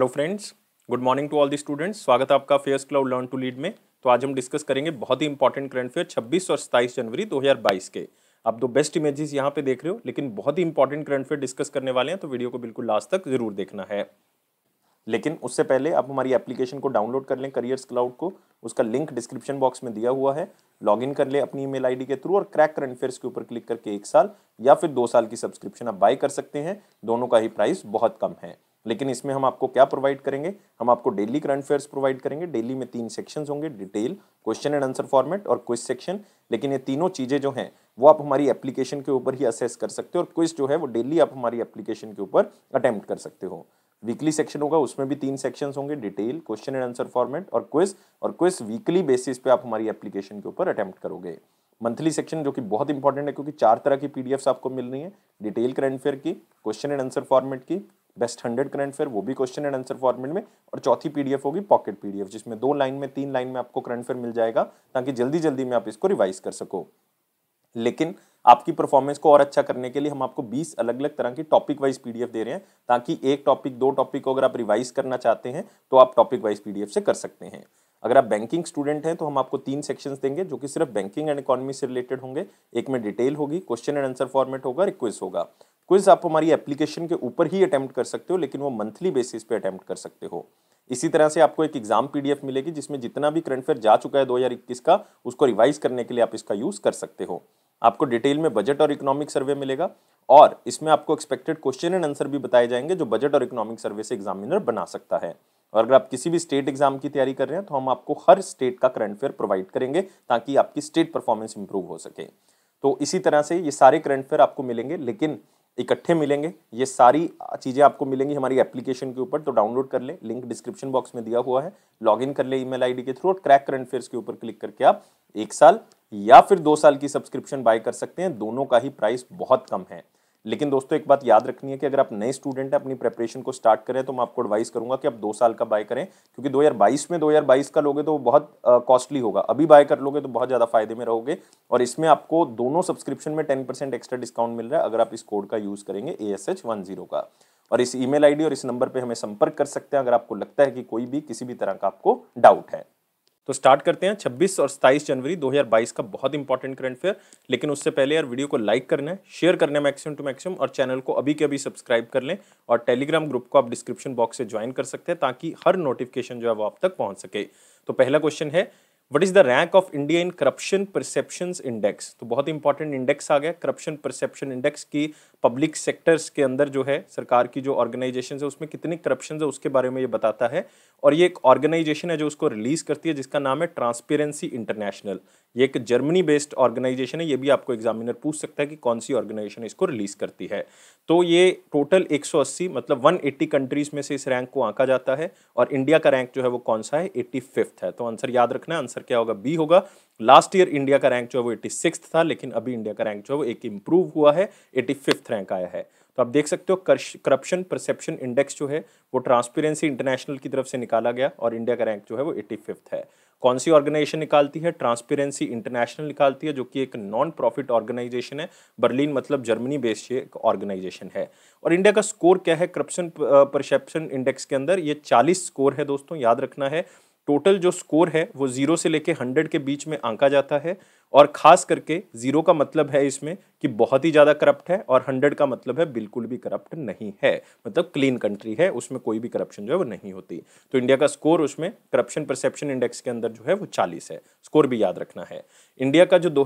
hello friends good morning to all the students स्वागत है आपका affairs cloud learn to lead में तो आज हम डिस्कस करेंगे बहुत ही इंपॉर्टेंट करंट फेयर 26 और 27 जनवरी 2022 के आप दो बेस्ट इमेजेस यहाँ पे देख रहे हो लेकिन बहुत ही इंपॉर्टेंट करंट फेयर डिस्कस करने वाले हैं तो वीडियो को बिल्कुल लास्ट तक जरूर देखना है लेकिन उससे पहले आप हमारी एप्लीकेशन को डाउनलोड कर लें करियर्स क्लाउड को उसका लिंक डिस्क्रिप्शन बॉक्स में दिया हुआ है लॉग इन कर लें अपनी ईमेल आईडी के थ्रू और क्रैक करंट अफेयर्स के ऊपर क्लिक करके एक साल या फिर दो साल की सब्सक्रिप्शन आप बाय कर सकते हैं दोनों का ही प्राइस बहुत कम है लेकिन इसमें हम आपको क्या प्रोवाइड करेंगे हम आपको डेली करंट अफेयर्स प्रोवाइड करेंगे डेली में तीन सेक्शंस होंगे detail question and answer format और क्विज सेक्शन लेकिन ये तीनों चीज़ें जो हैं वो आप हमारी एप्लीकेशन के ऊपर ही असेस कर सकते हो और क्विज जो है वो डेली आप हमारी एप्लीकेशन के ऊपर अटैम्प्ट कर सकते हो वीकली सेक्शन होगा उसमें भी तीन सेक्शंस होंगे detail question and answer format और क्विज और क्विज वीकली बेसिस पे आप हमारी एप्लीकेशन के ऊपर अटैम्प्ट करोगे मंथली सेक्शन जो कि बहुत इंपॉर्टेंट है क्योंकि चार तरह की पीडीएफ्स आपको मिल रही है डिटेल करंट अफेयर की क्वेश्चन एंड आंसर फॉर्मेट की बेस्ट हंड्रेड करंट फेयर वो भी क्वेश्चन एंड आंसर फॉर्मेट में और चौथी पीडीएफ होगी पॉकेट पीडीएफ जिसमें दो लाइन में तीन लाइन में आपको करंट फेयर मिल जाएगा ताकि जल्दी जल्दी में आप इसको रिवाइज कर सको लेकिन आपकी परफॉर्मेंस को और अच्छा करने के लिए हम आपको 20 अलग अलग तरह की टॉपिक वाइज पीडीएफ दे रहे हैं ताकि एक टॉपिक दो टॉपिक को अगर आप रिवाइज करना चाहते हैं तो आप टॉपिक वाइज पीडीएफ से कर सकते हैं अगर आप बैंकिंग स्टूडेंट हैं तो हम आपको तीन सेक्शंस देंगे जो कि सिर्फ बैंकिंग एंड इकोनॉमी से रिलेटेड होंगे एक में डिटेल होगी क्वेश्चन एंड आंसर फॉर्मेट होगा रिक्वेस्ट होगा क्विज आप हमारी एप्लीकेशन के ऊपर ही अटैम्प्ट कर सकते हो लेकिन वो मंथली बेसिस पे अटैम्प्ट कर सकते हो इसी तरह से आपको एक एग्जाम पीडीएफ मिलेगी जिसमें जितना भी करंट अफेयर जा चुका है 2021 का उसको रिवाइज करने के लिए आप इसका यूज कर सकते हो आपको डिटेल में बजट और इकोनॉमिक सर्वे मिलेगा और इसमें आपको एक्सपेक्टेड क्वेश्चन एंड आंसर भी बताए जाएंगे जो बजट और इकोनॉमिक सर्वे से एग्जामिनर बना सकता है और अगर आप किसी भी स्टेट एग्जाम की तैयारी कर रहे हैं तो हम आपको हर स्टेट का करंट अफेयर प्रोवाइड करेंगे ताकि आपकी स्टेट परफॉर्मेंस इंप्रूव हो सके तो इसी तरह से ये सारे करंट अफेयर आपको मिलेंगे लेकिन इकट्ठे मिलेंगे ये सारी चीज़ें आपको मिलेंगी हमारी एप्लीकेशन के ऊपर तो डाउनलोड कर लें लिंक डिस्क्रिप्शन बॉक्स में दिया हुआ है लॉग इन कर लें ईमेल आईडी के थ्रू और क्रैक करंट अफेयर्स के ऊपर क्लिक करके आप एक साल या फिर दो साल की सब्सक्रिप्शन बाय कर सकते हैं दोनों का ही प्राइस बहुत कम है लेकिन दोस्तों एक बात याद रखनी है कि अगर आप नए स्टूडेंट हैं अपनी प्रेपरेशन को स्टार्ट करें तो मैं आपको एडवाइस करूंगा कि आप दो साल का बाय करें क्योंकि 2022 में 2022 का लोगे तो बहुत कॉस्टली होगा अभी बाय कर लोगे तो बहुत ज़्यादा फायदे में रहोगे और इसमें आपको दोनों सब्सक्रिप्शन में टेन परसेंट एक्स्ट्रा डिस्काउंट मिल रहा है अगर आप इस कोड का यूज़ करेंगे A S H one zero का और इस ईमेल मेल और इस नंबर पर हमें संपर्क कर सकते हैं अगर आपको लगता है कि कोई भी किसी भी तरह का आपको डाउट है तो स्टार्ट करते हैं 26 और 27 जनवरी 2022 का बहुत इंपॉर्टेंट करंट अफेयर लेकिन उससे पहले यार वीडियो को लाइक करना है शेयर करना है मैक्सिमम टू मैक्सिमम और चैनल को अभी के अभी सब्सक्राइब कर लें और टेलीग्राम ग्रुप को आप डिस्क्रिप्शन बॉक्स से ज्वाइन कर सकते हैं ताकि हर नोटिफिकेशन जो है वो आप तक पहुँच सके तो पहला क्वेश्चन है what is the rank of India in corruption perception index तो बहुत इंपॉर्टेंट इंडेक्स आ गया करप्शन परसेप्शन इंडेक्स की पब्लिक सेक्टर्स के अंदर जो है सरकार की जो ऑर्गेनाइजेशन है उसमें कितनी करप्शन है उसके बारे में ये बताता है और ये एक ऑर्गेनाइजेशन है जो उसको रिलीज करती है जिसका नाम है ट्रांसपेरेंसी इंटरनेशनल ये एक जर्मनी बेस्ड ऑर्गेनाइजेशन है ये भी आपको एग्जामिनर पूछ सकता है कि कौन सी ऑर्गेनाइजेशन इसको रिलीज करती है तो ये टोटल 180 मतलब 180 कंट्रीज में से इस रैंक को आंका जाता है और इंडिया का रैंक जो है वो कौन सा है एट्टी है तो आंसर याद रखना आंसर आंसर क्या होगा बी होगा लास्ट ईयर इंडिया का रैंक जो है वो एट्टी सिक्स था लेकिन अभी इंडिया का रैंक जो है वो एक इंप्रूव हुआ है एट्टी फिफ्थ रैंक आया है तो आप देख सकते हो करप्शन परसेप्शन इंडेक्स जो है वो ट्रांसपेरेंसी इंटरनेशनल की तरफ से निकाला गया और इंडिया का रैंक जो है वो एट्टी फिफ्थ है कौन सी ऑर्गेनाइजेशन निकालती है ट्रांसपेरेंसी इंटरनेशनल निकालती है जो कि एक नॉन प्रॉफिट ऑर्गेनाइजेशन है बर्लिन मतलब जर्मनी बेस्ड एक ऑर्गेनाइजेशन है और इंडिया का स्कोर क्या है करप्शन परसेप्शन इंडेक्स के अंदर ये चालीस स्कोर है दोस्तों याद रखना है टोटल जो स्कोर है वो ज़ीरो से लेके हंड्रेड के बीच में आंका जाता है और ख़ास करके ज़ीरो का मतलब है इसमें कि बहुत ही ज़्यादा करप्ट है और हंड्रेड का मतलब है बिल्कुल भी करप्ट नहीं है मतलब क्लीन कंट्री है उसमें कोई भी करप्शन जो है वो नहीं होती तो इंडिया का स्कोर उसमें करप्शन परसेप्शन इंडेक्स के अंदर जो है वो चालीस है स्कोर भी याद रखना है इंडिया का जो दो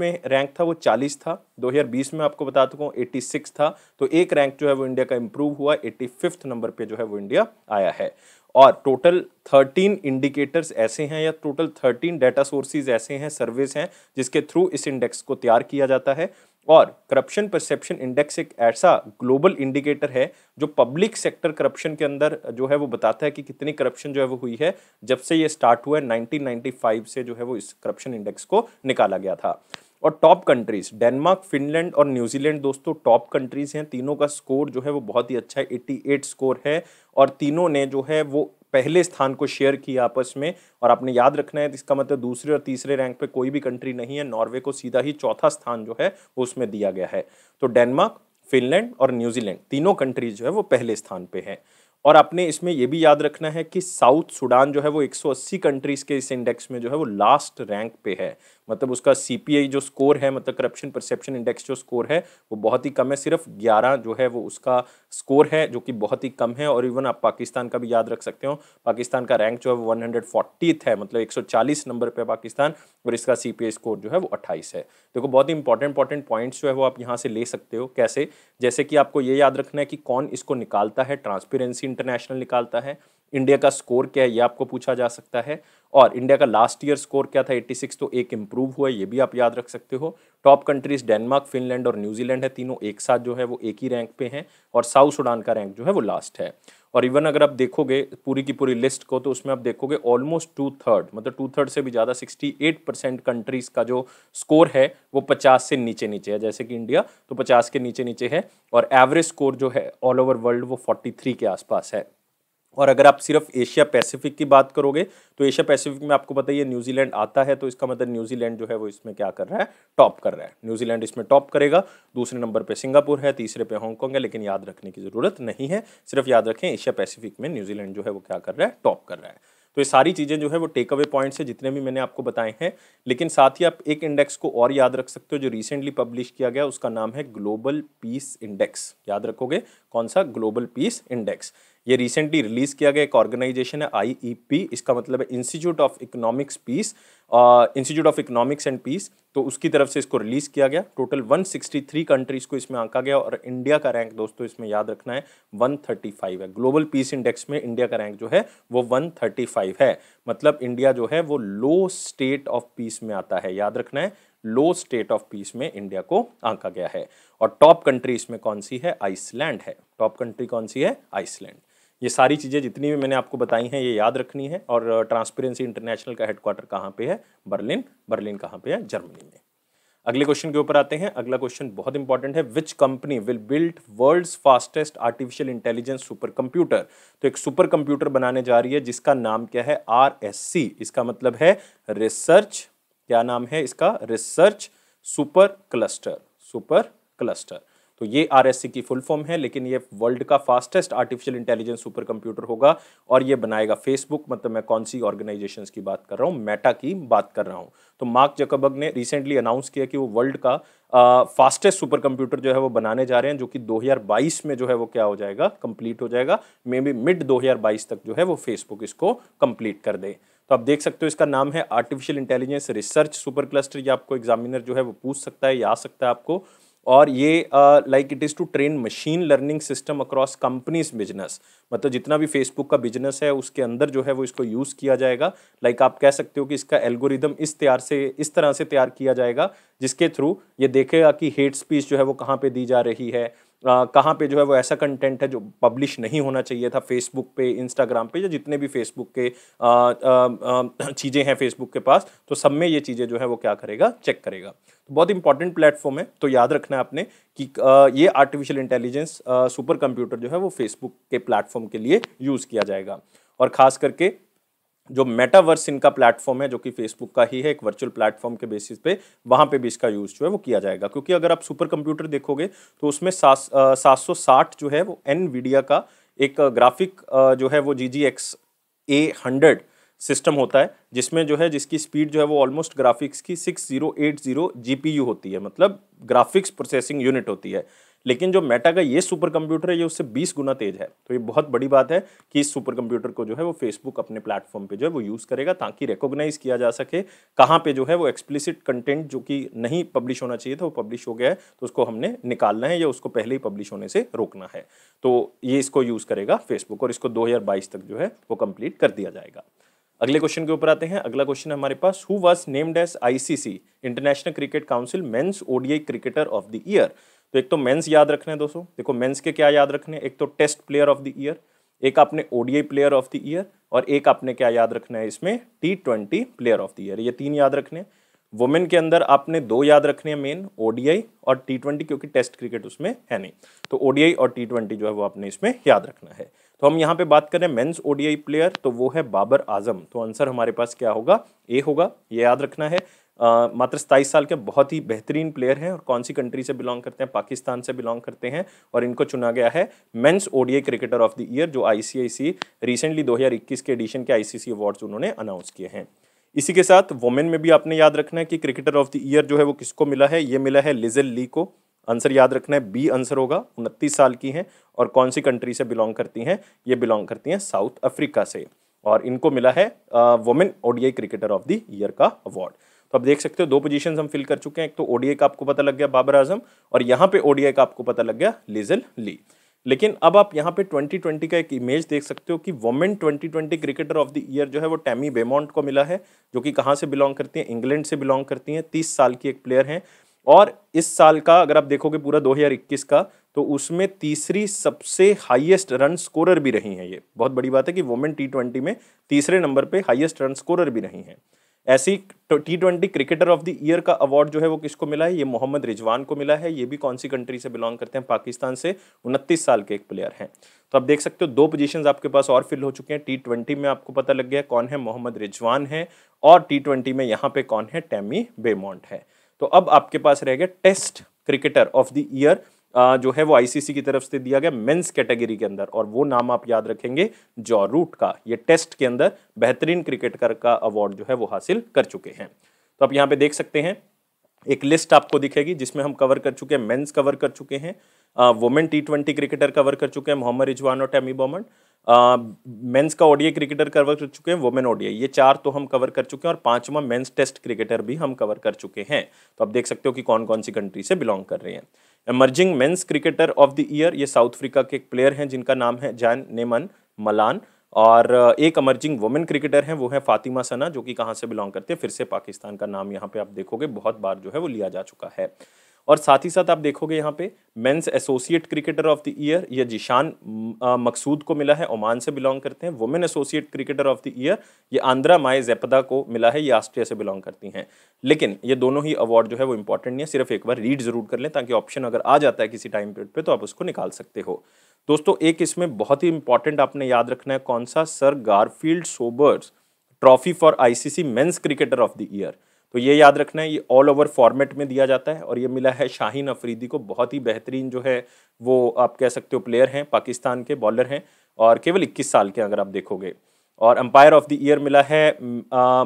में रैंक था वो चालीस था दो में आपको बता चुका हूँ सिक्स था तो एक रैंक जो है वो इंडिया का इम्प्रूव हुआ एट्टी नंबर पर जो है वो इंडिया आया है और टोटल थर्टीन इंडिकेटर्स ऐसे हैं या टोटल थर्टीन डाटा सोर्सेज ऐसे हैं सर्विस हैं जिसके थ्रू इस इंडेक्स को तैयार किया जाता है और करप्शन परसेप्शन इंडेक्स एक ऐसा ग्लोबल इंडिकेटर है जो पब्लिक सेक्टर करप्शन के अंदर जो है वो बताता है कि कितनी करप्शन जो है वो हुई है जब से ये स्टार्ट हुआ है 1995 से जो है वो इस करप्शन इंडेक्स को निकाला गया था और टॉप कंट्रीज डेनमार्क फिनलैंड और न्यूजीलैंड दोस्तों टॉप कंट्रीज हैं तीनों का स्कोर जो है वो बहुत ही अच्छा है 88 स्कोर है और तीनों ने जो है वो पहले स्थान को शेयर किया आपस में और आपने याद रखना है इसका मतलब दूसरे और तीसरे रैंक पे कोई भी कंट्री नहीं है नॉर्वे को सीधा ही चौथा स्थान जो है उसमें दिया गया है तो डेनमार्क फिनलैंड और न्यूजीलैंड तीनों कंट्रीज जो है वो पहले स्थान पे हैं और आपने इसमें यह भी याद रखना है कि साउथ सूडान जो है वो 180 कंट्रीज के इस इंडेक्स में जो है वो लास्ट रैंक पे है मतलब उसका सी जो स्कोर है मतलब करप्शन परसेप्शन इंडेक्स जो स्कोर है वो बहुत ही कम है सिर्फ ग्यारह जो है वो उसका स्कोर है जो कि बहुत ही कम है और इवन आप पाकिस्तान का भी याद रख सकते हो पाकिस्तान का रैंक जो है वो वन है मतलब एक नंबर पर पाकिस्तान और इसका सी स्कोर जो है वो अट्ठाईस है देखो बहुत ही इंपॉर्टेंट इंपॉर्टेंट पॉइंट्स जो है वो आप यहाँ से ले सकते हो कैसे जैसे कि आपको ये याद रखना है कि कौन इसको निकालता है ट्रांसपेरेंसी इंटरनेशनल निकालता है इंडिया का स्कोर क्या है ये आपको पूछा जा सकता है और इंडिया का लास्ट ईयर स्कोर क्या था 86 तो एक इम्प्रूव हुआ ये भी आप याद रख सकते हो टॉप कंट्रीज डेनमार्क फिनलैंड और न्यूजीलैंड है तीनों एक साथ जो है वो एक ही रैंक पे हैं और साउथ सूडान का रैंक जो है वो लास्ट है और इवन अगर आप देखोगे पूरी की पूरी लिस्ट को तो उसमें आप देखोगे ऑलमोस्ट टू थर्ड मतलब टू थर्ड से भी ज़्यादा 68 परसेंट कंट्रीज़ का जो स्कोर है वो 50 से नीचे नीचे है जैसे कि इंडिया तो 50 के नीचे नीचे है और एवरेज स्कोर जो है ऑल ओवर वर्ल्ड वो 43 के आसपास है और अगर आप सिर्फ एशिया पैसिफिक की बात करोगे तो एशिया पैसिफिक में आपको बताइए न्यूजीलैंड आता है तो इसका मतलब न्यूजीलैंड जो है वो इसमें क्या कर रहा है टॉप कर रहा है न्यूजीलैंड इसमें टॉप करेगा दूसरे नंबर पे सिंगापुर है तीसरे पे हांगकॉन्ग है लेकिन याद रखने की ज़रूरत नहीं है सिर्फ याद रखें एशिया पैसिफिक में न्यूजीलैंड जो है वो क्या कर रहा है टॉप कर रहा है तो ये सारी चीज़ें जो है वो टेक अवे पॉइंट्स है जितने भी मैंने आपको बताए हैं लेकिन साथ ही आप एक इंडेक्स को और याद रख सकते हो जो रिसेंटली पब्लिश किया गया उसका नाम है ग्लोबल पीस इंडेक्स याद रखोगे कौन सा ग्लोबल पीस इंडेक्स ये रिसेंटली रिलीज़ किया गया एक ऑर्गेनाइजेशन है आई e इसका मतलब है institute of economics peace institute of economics and peace तो उसकी तरफ से इसको रिलीज़ किया गया टोटल 163 कंट्रीज़ को इसमें आंका गया और इंडिया का रैंक दोस्तों इसमें याद रखना है 135 है ग्लोबल पीस इंडेक्स में इंडिया का रैंक जो है वो 135 है मतलब इंडिया जो है वो लो स्टेट ऑफ पीस में आता है याद रखना है लो स्टेट ऑफ पीस में इंडिया को आंका गया है और टॉप कंट्री इसमें कौन सी है आइसलैंड है टॉप कंट्री कौन सी है आइसलैंड ये सारी चीज़ें जितनी भी मैंने आपको बताई हैं ये याद रखनी है और ट्रांसपेरेंसी इंटरनेशनल का हेडक्वार्टर कहाँ पे है बर्लिन बर्लिन कहाँ पे है जर्मनी में अगले क्वेश्चन के ऊपर आते हैं अगला क्वेश्चन बहुत इंपॉर्टेंट है which company will build world fastest artificial intelligence super computer तो एक सुपर कंप्यूटर बनाने जा रही है जिसका नाम क्या है आर इसका मतलब है रिसर्च क्या नाम है इसका research super cluster super cluster तो ये आर की फुल फॉर्म है लेकिन ये वर्ल्ड का fastest artificial intelligence super computer होगा और ये बनाएगा फेसबुक मतलब मैं कौन सी ऑर्गेनाइजेशन की बात कर रहा हूँ मेटा की बात कर रहा हूँ तो मार्क जकबग ने रिसेंटली अनाउंस किया कि वो वर्ल्ड का फास्टेस्ट सुपर कंप्यूटर जो है वो बनाने जा रहे हैं जो कि 2022 में जो है वो क्या हो जाएगा कंप्लीट हो जाएगा मे बी मिड 2022 तक जो है वो फेसबुक इसको कंप्लीट कर दे तो आप देख सकते हो इसका नाम है artificial intelligence research super cluster ये आपको एग्जामिनर जो है वो पूछ सकता है या आ सकता है आपको और ये like it is to train machine learning system across companies business मतलब जितना भी फेसबुक का बिजनेस है उसके अंदर जो है वो इसको यूज़ किया जाएगा लाइक like आप कह सकते हो कि इसका एल्गोरिदम इस तैयार से इस तरह से तैयार किया जाएगा जिसके थ्रू ये देखेगा कि हेट स्पीच जो है वो कहाँ पर दी जा रही है कहाँ पे जो है वो ऐसा कंटेंट है जो पब्लिश नहीं होना चाहिए था फेसबुक पे इंस्टाग्राम पे या जितने भी फेसबुक के चीज़ें हैं फेसबुक के पास तो सब में ये चीज़ें जो है वो क्या करेगा चेक करेगा तो बहुत इंपॉर्टेंट प्लेटफॉर्म है तो याद रखना है आपने कि ये आर्टिफिशियल इंटेलिजेंस सुपर कंप्यूटर जो है वो फेसबुक के प्लेटफॉर्म के लिए यूज़ किया जाएगा और ख़ास करके जो मेटावर्स इनका प्लेटफॉर्म है जो कि फेसबुक का ही है एक वर्चुअल प्लेटफॉर्म के बेसिस पे वहाँ पे भी इसका यूज़ जो है वो किया जाएगा क्योंकि अगर आप सुपर कंप्यूटर देखोगे तो उसमें सात सौ साठ जो है वो एन का एक ग्राफिक जो है वो G G X A hundred system होता है जिसमें जो है जिसकी स्पीड जो है वो ऑलमोस्ट ग्राफिक्स की six zero eight zero G होती है मतलब ग्राफिक्स प्रोसेसिंग यूनिट होती है लेकिन जो मेटा का ये सुपर कंप्यूटर है ये उससे 20 गुना तेज है तो ये बहुत बड़ी बात है कि इस सुपर कंप्यूटर को जो है वो फेसबुक अपने प्लेटफॉर्म पे जो है वो यूज़ करेगा ताकि रिकोगनाइज किया जा सके कहाँ पे जो है वो एक्सप्लिसिट कंटेंट जो कि नहीं पब्लिश होना चाहिए था वो पब्लिश हो गया है तो उसको हमने निकालना है या उसको पहले ही पब्लिश होने से रोकना है तो ये इसको यूज़ करेगा फेसबुक और इसको दो तक जो है वो कंप्लीट कर दिया जाएगा अगले क्वेश्चन के ऊपर आते हैं अगला क्वेश्चन हमारे पास who was named as ICC international cricket council men's ODI cricketer of the year तो एक तो मेंस याद रखना है दोस्तों देखो मेंस के क्या याद रखने एक तो test player of the year एक आपने ODI player of the year और एक आपने क्या याद रखना है इसमें T twenty player of the year ये तीन याद रखने हैं वुमेन के अंदर आपने दो याद रखने हैं मेन ओडीआई और टी ट्वेंटी क्योंकि टेस्ट क्रिकेट उसमें है नहीं तो ओडीआई और टी ट्वेंटी जो है वो आपने इसमें याद रखना है तो हम यहाँ पे बात करें मेंस ओडीआई प्लेयर तो वो है बाबर आजम तो आंसर हमारे पास क्या होगा ए होगा ये याद रखना है मात्र सताईस साल के बहुत ही बेहतरीन प्लेयर हैं और कौन सी कंट्री से बिलोंग करते हैं पाकिस्तान से बिलोंग करते हैं और इनको चुना गया है men's ODI cricketer of the year जो आईसीआईसी रिसेंटली 2021 के एडिशन के आईसीसी अवार्ड्स उन्होंने अनाउंस किए हैं इसी के साथ वोमेन में भी आपने याद रखना है कि क्रिकेटर ऑफ द ईयर जो है वो किसको मिला है ये मिला है लिजल ली को आंसर याद रखना है बी आंसर होगा उनतीस साल की हैं और कौन सी कंट्री से बिलोंग करती हैं ये बिलोंग करती हैं साउथ अफ्रीका से और इनको मिला है women ODI cricketer of the year का अवार्ड तो आप देख सकते हो दो पोजीशन हम फिल कर चुके हैं एक तो ओडीए का आपको पता लग गया बाबर आजम और यहाँ पे ओडीए का आपको पता लग गया लिजल ली लेकिन अब आप यहाँ पे 2020 का एक इमेज देख सकते हो कि women 2020 cricketer of the year जो है वो टैमी बेमोंट को मिला है जो कि कहाँ से बिलोंग करती हैं इंग्लैंड से बिलोंग करती हैं तीस साल की एक प्लेयर हैं और इस साल का अगर आप देखोगे पूरा 2021 का तो उसमें तीसरी सबसे हाईएस्ट रन स्कोरर भी रही हैं ये बहुत बड़ी बात है कि वोमेन टी में तीसरे नंबर पर हाइएस्ट रन स्कोरर भी रही हैं ऐसी T twenty cricketer of the year का अवार्ड जो है वो किसको मिला है ये मोहम्मद रिजवान को मिला है ये भी कौन सी कंट्री से बिलोंग करते हैं पाकिस्तान से उनतीस साल के एक प्लेयर हैं तो आप देख सकते हो दो पोजीशंस आपके पास और फिल हो चुके हैं टी ट्वेंटी में आपको पता लग गया कौन है मोहम्मद रिजवान है और टी ट्वेंटी में यहाँ पे कौन है टैमी बेमोंट है तो अब आपके पास रह गया test cricketer of the year जो है वो आईसीसी की तरफ से दिया गया मेंस कैटेगरी के अंदर और वो नाम आप याद रखेंगे जॉरूट का ये टेस्ट के अंदर बेहतरीन क्रिकेटर का अवार्ड जो है वो हासिल कर चुके हैं तो आप यहाँ पे देख सकते हैं एक लिस्ट आपको दिखेगी जिसमें हम कवर कर चुके हैं मेंस कवर कर चुके हैं women T twenty cricketer cover कर चुके हैं मोहम्मद रिजवान और टैमी बॉमन मेंस का ओडीए क्रिकेटर कवर कर चुके हैं वुमेन ओडीए ये चार तो हम कवर कर चुके हैं और पांचवा मेंस टेस्ट क्रिकेटर भी हम कवर कर चुके हैं तो आप देख सकते हो कि कौन कौन सी कंट्री से बिलोंग कर रहे हैं emerging men's cricketer of the year ये साउथ अफ्रीका के एक प्लेयर हैं जिनका नाम है जैन नेमन मलान और एक अमर्जिंग वुमेन क्रिकेटर हैं वो है फातिमा सना जो कि कहाँ से बिलोंग करते हैं फिर से पाकिस्तान का नाम यहाँ पे आप देखोगे बहुत बार जो है वो लिया जा चुका है और साथ ही साथ आप देखोगे यहाँ पे men's associate cricketer of the year यह जिशान मकसूद को मिला है ओमान से बिलोंग करते हैं women associate cricketer of the year ये आंध्रा माए जैपदा को मिला है ये ऑस्ट्रिया से बिलोंग करती हैं लेकिन ये दोनों ही अवार्ड जो है वो इंपॉर्टेंट नहीं है सिर्फ एक बार रीड जरूर कर लें ताकि ऑप्शन अगर आ जाता है किसी टाइम पीरियड पर तो आप उसको निकाल सकते हो दोस्तों एक इसमें बहुत ही इंपॉर्टेंट आपने याद रखना है कौन सा sir Garfield Sobers trophy for ICC men's cricketer of the year तो ये याद रखना है ये ऑल ओवर फॉर्मेट में दिया जाता है और ये मिला है शाहीन अफरीदी को बहुत ही बेहतरीन जो है वो आप कह सकते हो प्लेयर हैं पाकिस्तान के बॉलर हैं और केवल 21 साल के अगर आप देखोगे और अंपायर ऑफ द ईयर मिला है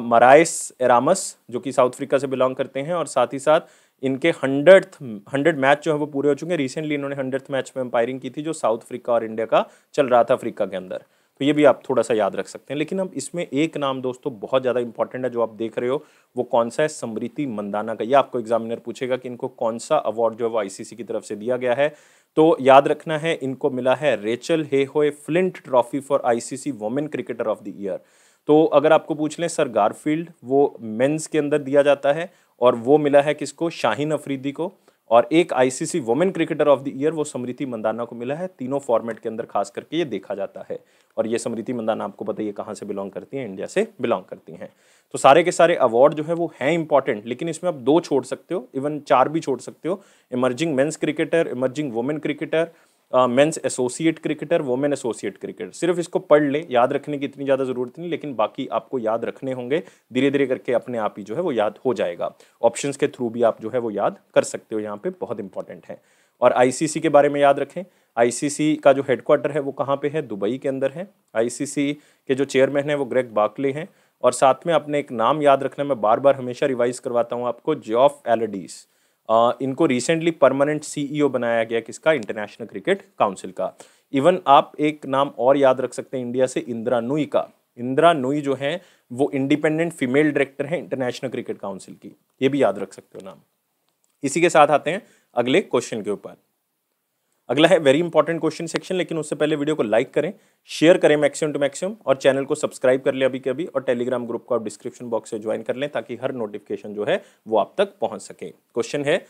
मराइस एरामस जो कि साउथ अफ्रीका से बिलोंग करते हैं और साथ ही साथ इनके हंड्रेड हंड्रेड मैच जो है वो पूरे हो चुके हैं रिसेंटली इन्होंने हंड्रेड मैच में अंपायरिंग की थी जो साउथ अफ्रीका और इंडिया का चल रहा था अफ्रीका के अंदर तो ये भी आप थोड़ा सा याद रख सकते हैं लेकिन अब इसमें एक नाम दोस्तों बहुत ज़्यादा इंपॉर्टेंट है जो आप देख रहे हो वो कौन सा है समृति मंदाना का ये आपको एग्जामिनर पूछेगा कि इनको कौन सा अवार्ड जो है वो आई की तरफ से दिया गया है तो याद रखना है इनको मिला है Rachael Heyhoe Flint trophy for ICC women cricketer of the year तो अगर आपको पूछ लें सर गारफील्ड वो मेंस के अंदर दिया जाता है और वो मिला है किसको शाहीन अफरीदी को और एक ICC women cricketer of the year वो समृति मंदाना को मिला है तीनों फॉर्मेट के अंदर खास करके ये देखा जाता है और ये समृति मंदाना आपको बताइए कहाँ से बिलोंग करती हैं इंडिया से बिलोंग करती हैं तो सारे के सारे अवार्ड जो है वो हैं इंपॉर्टेंट लेकिन इसमें आप दो छोड़ सकते हो इवन चार भी छोड़ सकते हो emerging men's cricketer emerging women cricketer men's associate cricketer women associate cricketer सिर्फ इसको पढ़ लें याद रखने की इतनी ज़्यादा ज़रूरत नहीं लेकिन बाकी आपको याद रखने होंगे धीरे धीरे करके अपने आप ही जो है वो याद हो जाएगा ऑप्शन के थ्रू भी आप जो है वो याद कर सकते हो यहाँ पर बहुत इंपॉर्टेंट है और आईसीसी के बारे में याद रखें आईसीसी का जो हेडक्वार्टर है वो कहाँ पे है दुबई के अंदर है आईसीसी के जो चेयरमैन हैं वो ग्रेग बाकले हैं और साथ में अपने एक नाम याद रखना मैं बार बार हमेशा रिवाइज करवाता हूँ आपको जॉफ एलडीज़ इनको रिसेंटली परमानेंट सीईओ बनाया गया किसका इंटरनेशनल क्रिकेट काउंसिल का इवन आप एक नाम और याद रख सकते हैं इंडिया से इंदिरा नुई का इंदिरा नुई जो है वो इंडिपेंडेंट फीमेल डायरेक्टर हैं इंटरनेशनल क्रिकेट काउंसिल की ये भी याद रख सकते हो नाम इसी के साथ आते हैं अगले क्वेश्चन के ऊपर अगला है वेरी इंपॉर्टेंट क्वेश्चन सेक्शन लेकिन उससे पहले वीडियो को लाइक करें शेयर करें मैक्सिमम टू मैक्सिमम और चैनल को सब्सक्राइब कर लें अभी के अभी और टेलीग्राम ग्रुप को आप डिस्क्रिप्शन बॉक्स से ज्वाइन कर लें ताकि हर नोटिफिकेशन जो है वो आप तक पहुंच सके क्वेश्चन है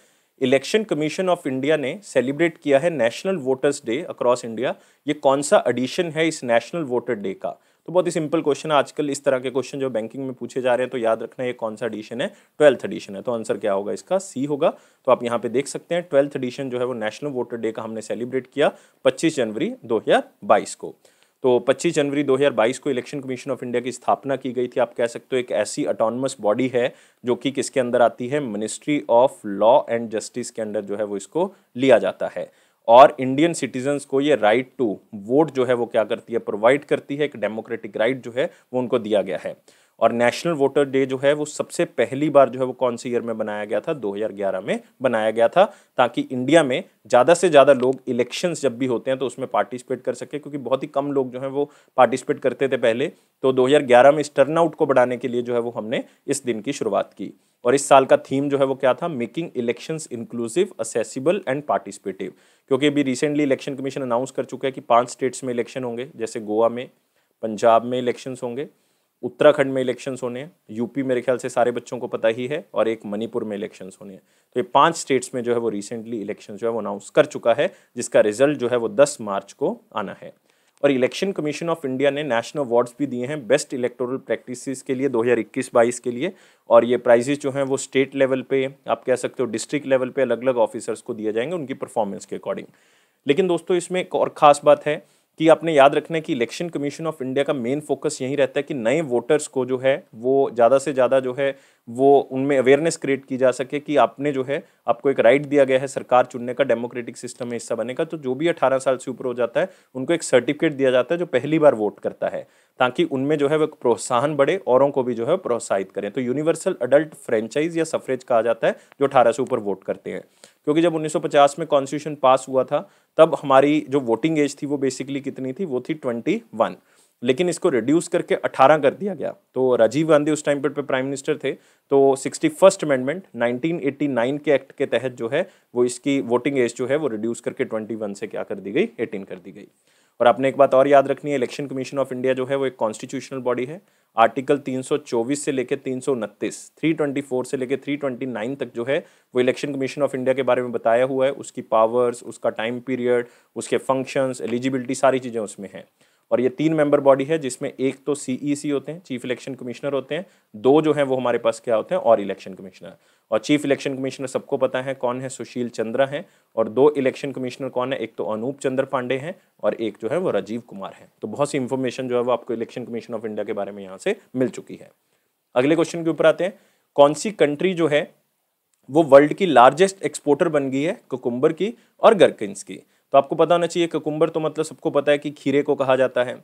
इलेक्शन कमीशन ऑफ इंडिया ने सेलिब्रेट किया है national voters day across India ये कौन सा एडिशन है इस नेशनल वोटर डे का तो बहुत ही सिंपल क्वेश्चन है आजकल इस तरह के क्वेश्चन जो बैंकिंग में पूछे जा रहे हैं तो याद रखना ये कौन सा एडिशन है ट्वेल्थ एडिशन है तो आंसर क्या होगा इसका सी होगा तो आप यहाँ पे देख सकते हैं ट्वेल्थ एडिशन जो है वो नेशनल वोटर डे का हमने सेलिब्रेट किया पच्चीस जनवरी दो को तो 25 जनवरी 2022 को इलेक्शन कमीशन ऑफ इंडिया की स्थापना की गई थी आप कह सकते हो एक ऐसी अटोनमस बॉडी है जो कि किसके अंदर आती है ministry of law and justice के अंदर जो है वो इसको लिया जाता है और इंडियन सिटीजन्स को ये राइट टू वोट जो है वो क्या करती है प्रोवाइड करती है एक डेमोक्रेटिक राइट जो है वो उनको दिया गया है और नेशनल वोटर डे जो है वो सबसे पहली बार जो है वो कौन से ईयर में बनाया गया था 2011 में बनाया गया था ताकि इंडिया में ज़्यादा से ज़्यादा लोग इलेक्शंस जब भी होते हैं तो उसमें पार्टिसिपेट कर सके क्योंकि बहुत ही कम लोग जो हैं वो पार्टिसिपेट करते थे पहले तो 2011 में इस टर्नआउट को बढ़ाने के लिए जो है वो हमने इस दिन की शुरुआत की और इस साल का थीम जो है वो क्या था making elections inclusive accessible and participative क्योंकि अभी रिसेंटली इलेक्शन कमीशन अनाउंस कर चुका है कि पांच स्टेट्स में इलेक्शन होंगे जैसे गोवा में पंजाब में इलेक्शंस होंगे उत्तराखंड में इलेक्शंस होने हैं यूपी मेरे ख्याल से सारे बच्चों को पता ही है और एक मणिपुर में इलेक्शंस होने हैं तो ये पांच स्टेट्स में जो है वो रिसेंटली इलेक्शन जो है वो अनाउंस कर चुका है जिसका रिजल्ट जो है वो दस मार्च को आना है और इलेक्शन कमीशन ऑफ इंडिया ने नेशनल अवार्ड्स भी दिए हैं बेस्ट इलेक्टोरल प्रैक्टिसेस के लिए 2021-22 के लिए और ये प्राइजेस जो हैं वो स्टेट लेवल पे आप कह सकते हो डिस्ट्रिक्ट लेवल पे अलग अलग ऑफिसर्स को दिए जाएंगे उनकी परफॉर्मेंस के अकॉर्डिंग लेकिन दोस्तों इसमें एक और ख़ास बात है कि आपने याद रखना है कि इलेक्शन कमीशन ऑफ इंडिया का मेन फोकस यही रहता है कि नए वोटर्स को जो है वो ज़्यादा से ज़्यादा जो है वो उनमें अवेयरनेस क्रिएट की जा सके कि आपने जो है आपको एक राइट दिया गया है सरकार चुनने का डेमोक्रेटिक सिस्टम में हिस्सा बने का तो जो भी अठारह साल से ऊपर हो जाता है उनको एक सर्टिफिकेट दिया जाता है जो पहली बार वोट करता है ताकि उनमें जो है वो प्रोत्साहन बढ़े औरों को भी जो है प्रोत्साहित करें तो यूनिवर्सल अडल्ट फ्रेंचाइज या सफरेज कहा जाता है जो अठारह से ऊपर वोट करते हैं क्योंकि जब 1950 में कॉन्स्टिट्यूशन पास हुआ था तब हमारी जो वोटिंग एज थी वो बेसिकली कितनी थी वो थी ट्वेंटी लेकिन इसको रिड्यूस करके 18 कर दिया गया तो राजीव गांधी उस टाइम पर प्राइम मिनिस्टर थे तो सिक्सटी फर्स्ट अमेंडमेंट नाइनटीन के एक्ट के तहत जो है वो इसकी वोटिंग एज जो है वो रिड्यूस करके 21 से क्या कर दी गई 18 कर दी गई और आपने एक बात और याद रखनी है इलेक्शन कमीशन ऑफ इंडिया जो है वो एक कॉन्स्टिट्यूशनल बॉडी है आर्टिकल 324 से लेकर ट्वेंटी फोर से लेकर 329 तक जो है वो इलेक्शन कमीशन ऑफ इंडिया के बारे में बताया हुआ है उसकी पावर्स उसका टाइम पीरियड उसके फंक्शंस एलिजिबिलिटी सारी चीज़ें उसमें हैं और ये तीन मेंबर बॉडी है जिसमें एक तो सीईसी e होते हैं चीफ इलेक्शन कमिश्नर होते हैं दो जो हैं वो हमारे पास क्या होते हैं और इलेक्शन कमिश्नर और चीफ इलेक्शन कमिश्नर सबको पता है कौन है सुशील चंद्रा हैं और दो इलेक्शन कमिश्नर कौन है एक तो अनूप चंद्र पांडे हैं और एक जो है वो राजीव कुमार हैं तो बहुत सी इन्फॉर्मेशन जो है वो आपको इलेक्शन कमीशन ऑफ इंडिया के बारे में यहाँ से मिल चुकी है अगले क्वेश्चन के ऊपर आते हैं कौन सी कंट्री जो है वो वर्ल्ड की लार्जेस्ट एक्सपोर्टर बन गई है कुकुम्बर की और गर्किन्स की तो आपको पता होना चाहिए ककुम्बर तो मतलब सबको पता है कि खीरे को कहा जाता है